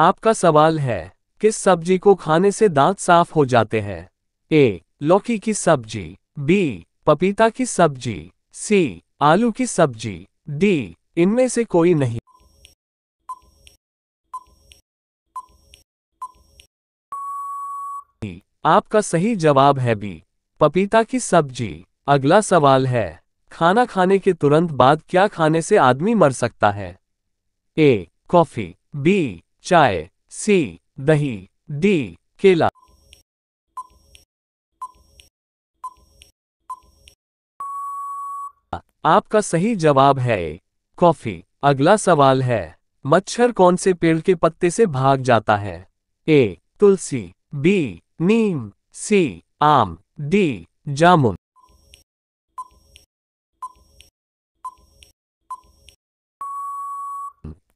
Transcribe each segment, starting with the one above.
आपका सवाल है किस सब्जी को खाने से दांत साफ हो जाते हैं ए लौकी की सब्जी बी पपीता की सब्जी सी आलू की सब्जी डी इनमें से कोई नहीं आपका सही जवाब है बी पपीता की सब्जी अगला सवाल है खाना खाने के तुरंत बाद क्या खाने से आदमी मर सकता है ए कॉफी बी चाय सी दही डी केला आपका सही जवाब है कॉफी अगला सवाल है मच्छर कौन से पेड़ के पत्ते से भाग जाता है ए तुलसी बी नीम सी आम डी जामुन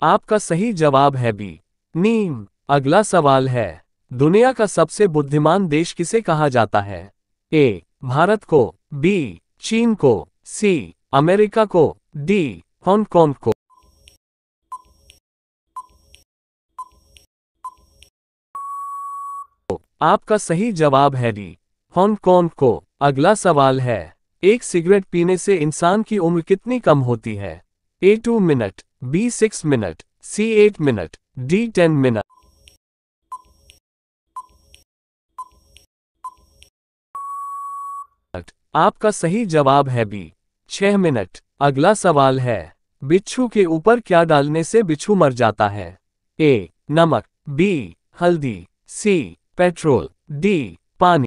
आपका सही जवाब है बी नीम अगला सवाल है दुनिया का सबसे बुद्धिमान देश किसे कहा जाता है ए भारत को बी चीन को सी अमेरिका को डी हॉन्गकॉन्ग को आपका सही जवाब है डी हांगकॉन्ग को अगला सवाल है एक सिगरेट पीने से इंसान की उम्र कितनी कम होती है A two minute B six minute C eight minute D10 Mina आपका सही जवाब है बी छह मिनट अगला सवाल है बिच्छू के ऊपर क्या डालने से बिच्छू मर जाता है ए नमक बी हल्दी सी पेट्रोल डी पानी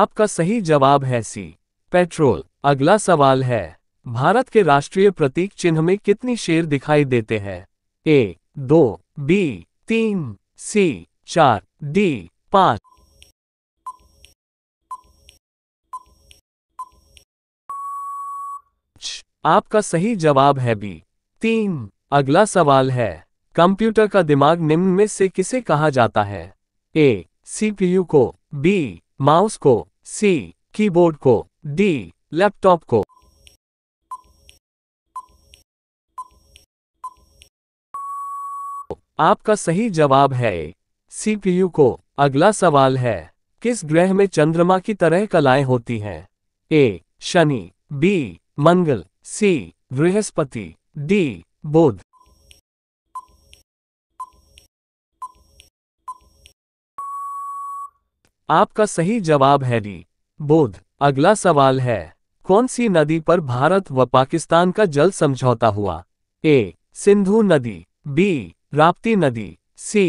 आपका सही जवाब है सी पेट्रोल अगला सवाल है भारत के राष्ट्रीय प्रतीक चिन्ह में कितनी शेर दिखाई देते हैं ए दो बी तीन सी चार डी पांच आपका सही जवाब है बी तीन अगला सवाल है कंप्यूटर का दिमाग निम्न में से किसे कहा जाता है ए सीपीयू को बी माउस को सी कीबोर्ड को डी लैपटॉप को आपका सही जवाब है सीपीयू को अगला सवाल है किस ग्रह में चंद्रमा की तरह कलाएं होती हैं A Shani B Mangal C Brihaspati D Budh आपका सही जवाब है डी बुध अगला सवाल है कौन सी नदी पर भारत व पाकिस्तान का जल समझौता हुआ ए सिंधु नदी बी राप्ती नदी सी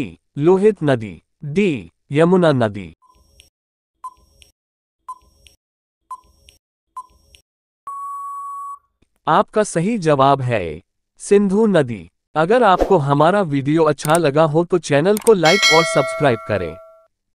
लोहित नदी डी यमुना नदी आपका सही जवाब है सिंधु नदी अगर आपको हमारा वीडियो अच्छा लगा हो तो चैनल को लाइक और सब्सक्राइब करें